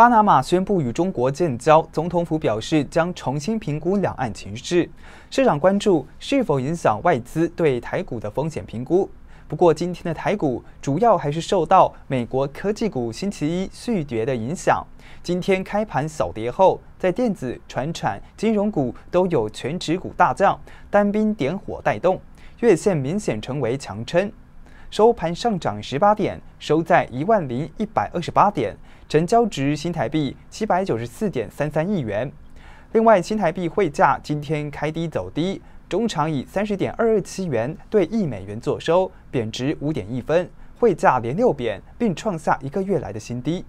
巴拿马宣布与中国建交，总统府表示将重新评估两岸情势，市场关注是否影响外资对台股的风险评估。不过，今天的台股主要还是受到美国科技股星期一续跌的影响。今天开盘小跌后，在电子、船产、金融股都有全指股大降，单兵点火带动月线明显成为强撑，收盘上涨十八点，收在一万零一百二十八点。成交值新台币七百九十四点三三亿元。另外，新台币汇价今天开低走低，中场以三十点二二七元兑一美元做收，贬值五点一分，汇价连六贬，并创下一个月来的新低。